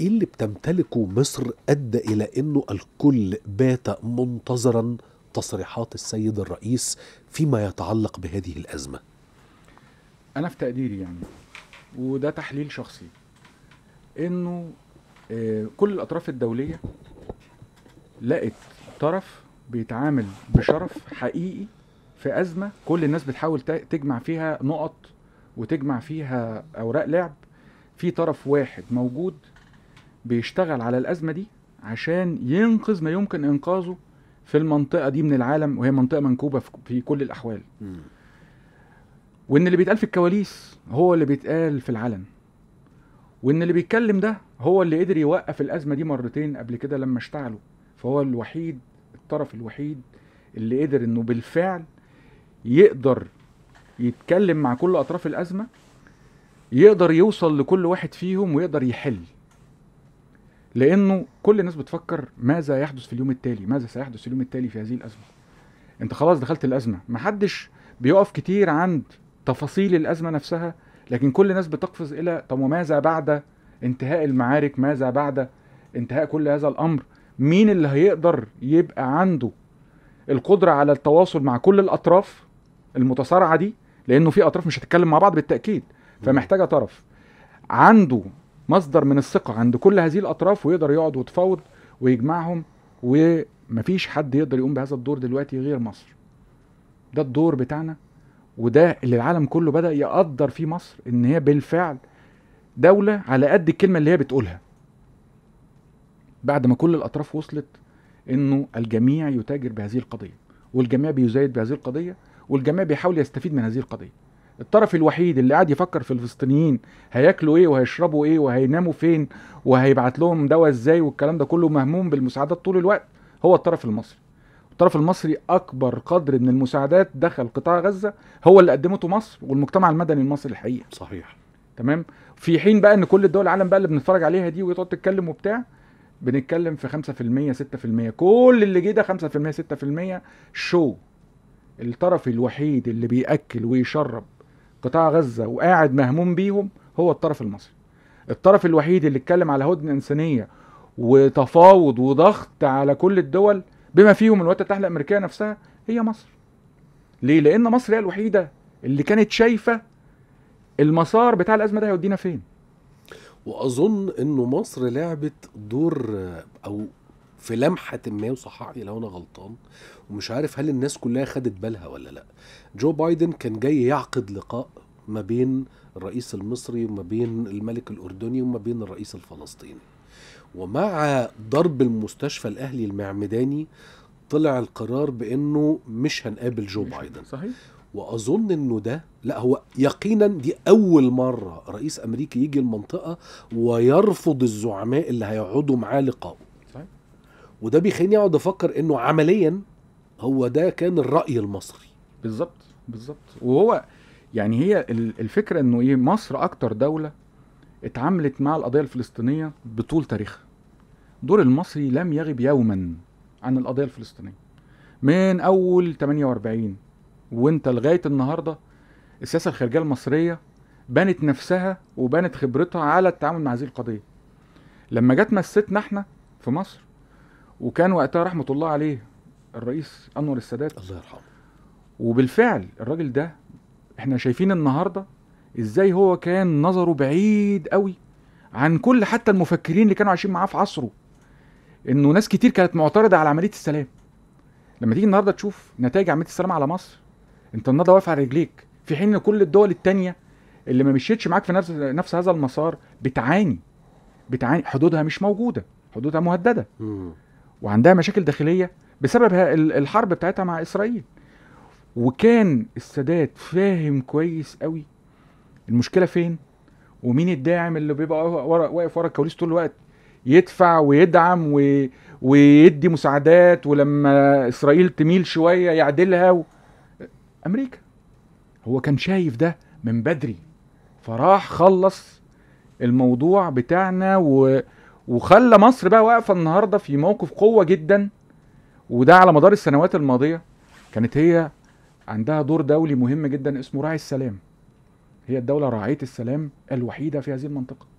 ايه اللي بتمتلكه مصر ادى الى انه الكل بات منتظرا تصريحات السيد الرئيس فيما يتعلق بهذه الازمه انا في تقديري يعني وده تحليل شخصي انه آه، كل الاطراف الدوليه لقت طرف بيتعامل بشرف حقيقي في ازمه كل الناس بتحاول تجمع فيها نقط وتجمع فيها اوراق لعب في طرف واحد موجود بيشتغل على الازمه دي عشان ينقذ ما يمكن انقاذه في المنطقه دي من العالم وهي منطقه منكوبه في كل الاحوال وان اللي بيتقال في الكواليس هو اللي بيتقال في العلن وان اللي بيتكلم ده هو اللي قدر يوقف الازمه دي مرتين قبل كده لما اشتعلوا فهو الوحيد الطرف الوحيد اللي قدر انه بالفعل يقدر يتكلم مع كل اطراف الازمه يقدر يوصل لكل واحد فيهم ويقدر يحل لانه كل الناس بتفكر ماذا يحدث في اليوم التالي ماذا سيحدث في اليوم التالي في هذه الازمه انت خلاص دخلت الازمه محدش بيقف كتير عند تفاصيل الازمه نفسها لكن كل الناس بتقفز الى طب وماذا بعد انتهاء المعارك ماذا بعد انتهاء كل هذا الامر مين اللي هيقدر يبقى عنده القدره على التواصل مع كل الاطراف المتصارعه دي لانه في اطراف مش هتتكلم مع بعض بالتاكيد فمحتاجه طرف عنده مصدر من الثقه عند كل هذه الاطراف ويقدر يقعد ويتفاوض ويجمعهم ومفيش حد يقدر يقوم بهذا الدور دلوقتي غير مصر ده الدور بتاعنا وده اللي العالم كله بدا يقدر فيه مصر ان هي بالفعل دوله على قد الكلمه اللي هي بتقولها بعد ما كل الاطراف وصلت انه الجميع يتاجر بهذه القضيه والجميع بيزايد بهذه القضيه والجميع بيحاول يستفيد من هذه القضيه الطرف الوحيد اللي قاعد يفكر في الفلسطينيين هياكلوا ايه وهيشربوا ايه وهيناموا فين وهيبعت لهم دواء ازاي والكلام ده كله مهموم بالمساعدات طول الوقت هو الطرف المصري الطرف المصري اكبر قدر من المساعدات دخل قطاع غزه هو اللي قدمته مصر والمجتمع المدني المصري الحقيقه صحيح تمام في حين بقى ان كل الدول العالم بقى اللي بنتفرج عليها دي وتقعد تتكلم وبتاع بنتكلم في 5% 6% كل اللي جه ده 5% 6% شو الطرف الوحيد اللي بياكل ويشرب قطاع غزه وقاعد مهموم بيهم هو الطرف المصري الطرف الوحيد اللي اتكلم على هدنه انسانيه وتفاوض وضغط على كل الدول بما فيهم الولايات المتحده الامريكيه نفسها هي مصر ليه لان مصر هي الوحيده اللي كانت شايفه المسار بتاع الازمه ده هيودينا فين واظن انه مصر لعبت دور او في لمحه ما وصححني لو انا غلطان ومش عارف هل الناس كلها خدت بالها ولا لا جو بايدن كان جاي يعقد لقاء ما بين الرئيس المصري وما بين الملك الاردني وما بين الرئيس الفلسطيني ومع ضرب المستشفى الاهلي المعمداني طلع القرار بانه مش هنقابل جو بايدن صحيح واظن انه ده لا هو يقينا دي اول مره رئيس امريكي يجي المنطقه ويرفض الزعماء اللي هيقعدوا معاه لقاءه وده بيخليني اقعد افكر انه عمليا هو ده كان الراي المصري بالظبط بالظبط وهو يعني هي الفكره انه ايه مصر اكتر دوله اتعاملت مع القضيه الفلسطينيه بطول تاريخها دور المصري لم يغب يوما عن القضيه الفلسطينيه من اول 48 وانت لغايه النهارده السياسه الخارجيه المصريه بنت نفسها وبنت خبرتها على التعامل مع هذه القضيه لما جت مستنا احنا في مصر وكان وقتها رحمه الله عليه الرئيس انور السادات الله يرحمه وبالفعل الراجل ده احنا شايفين النهارده ازاي هو كان نظره بعيد قوي عن كل حتى المفكرين اللي كانوا عايشين معاه في عصره انه ناس كتير كانت معترضه على عمليه السلام لما تيجي النهارده تشوف نتائج عمليه السلام على مصر انت النهارده واقف على رجليك في حين ان كل الدول التانيه اللي ما مشيتش معاك في نفس نفس هذا المسار بتعاني بتعاني حدودها مش موجوده حدودها مهدده وعندها مشاكل داخليه بسبب الحرب بتاعتها مع اسرائيل وكان السادات فاهم كويس قوي المشكله فين ومين الداعم اللي بيبقى واقف ورا الكواليس طول الوقت يدفع ويدعم و... ويدي مساعدات ولما اسرائيل تميل شويه يعدلها و... امريكا هو كان شايف ده من بدري فراح خلص الموضوع بتاعنا و... وخلى مصر بقى واقفه النهارده في موقف قوه جدا وده على مدار السنوات الماضيه كانت هي عندها دور دولي مهم جدا اسمه راعي السلام هي الدوله راعيه السلام الوحيده في هذه المنطقه